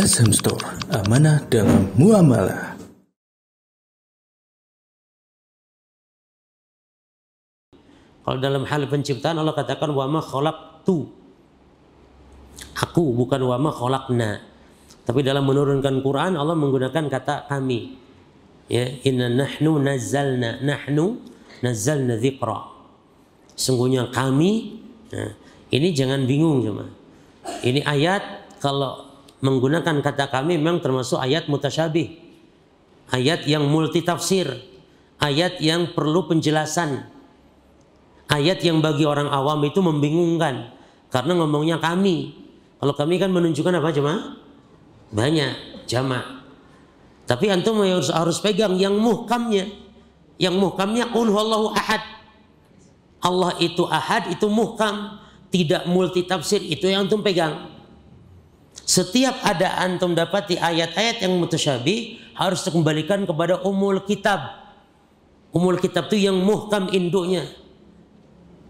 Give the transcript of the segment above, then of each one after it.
SM Store, amanah dalam muamalah. Kalau dalam hal penciptaan Allah katakan wama kholak tu. Aku bukan wama kholakna Tapi dalam menurunkan Quran Allah menggunakan kata kami. Ya, inna nahnu nazzalna, nahnu nazzalna dzikra. Sungguhnya kami. Nah, ini jangan bingung cuma. Ini ayat kalau menggunakan kata kami memang termasuk ayat mutasyabih. Ayat yang multi tafsir, ayat yang perlu penjelasan. Ayat yang bagi orang awam itu membingungkan karena ngomongnya kami. Kalau kami kan menunjukkan apa cuma Banyak jamaah. Tapi antum harus, harus pegang yang muhkamnya. Yang muhkamnya unhuallahu ahad. Allah itu ahad, itu muhkam. Tidak multi tafsir, itu yang antum pegang. Setiap ada antum di ayat-ayat yang mutasyabi harus dikembalikan kepada umul kitab. Umul kitab itu yang muhkam induknya.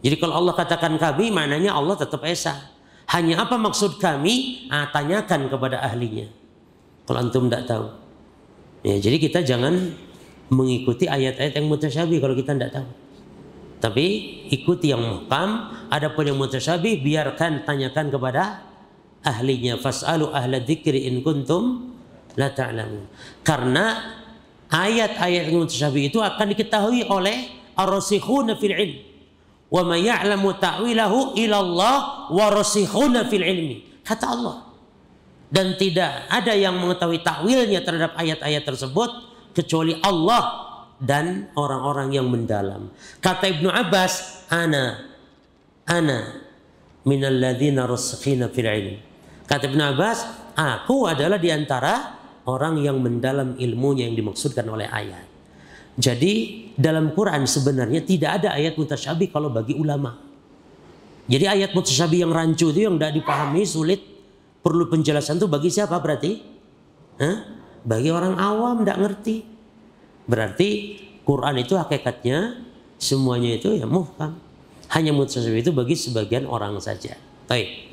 Jadi kalau Allah katakan kami, maknanya Allah tetap esa. Hanya apa maksud kami? Nah, tanyakan kepada ahlinya. Kalau antum tidak tahu. Ya, jadi kita jangan mengikuti ayat-ayat yang mutasyabi kalau kita tidak tahu. Tapi ikuti yang muhkam, ada pun yang mutasyabi, biarkan tanyakan kepada ahlinya fasalu ahla dzikri in kuntum la ta'lamun. Karena ayat-ayat yang mutasyabi itu akan diketahui oleh ar-rasikhuna fil ilm wa may ya'lamu ta'wilahu ila Allah wa rasikhuna fil ilmi. Kata Allah. Dan tidak ada yang mengetahui takwilnya terhadap ayat-ayat tersebut kecuali Allah dan orang-orang yang mendalam. Kata Ibnu Abbas, ana ana minalladzina rasikhina fil ilmi Kata Ibn Abbas, aku adalah diantara orang yang mendalam ilmunya yang dimaksudkan oleh ayat. Jadi dalam Quran sebenarnya tidak ada ayat mutasyabih kalau bagi ulama. Jadi ayat mutasyabih yang rancu itu yang tidak dipahami sulit perlu penjelasan itu bagi siapa berarti? Hah? Bagi orang awam tidak ngerti. Berarti Quran itu hakikatnya semuanya itu ya muhkam. Hanya mutasyabih itu bagi sebagian orang saja. Baik.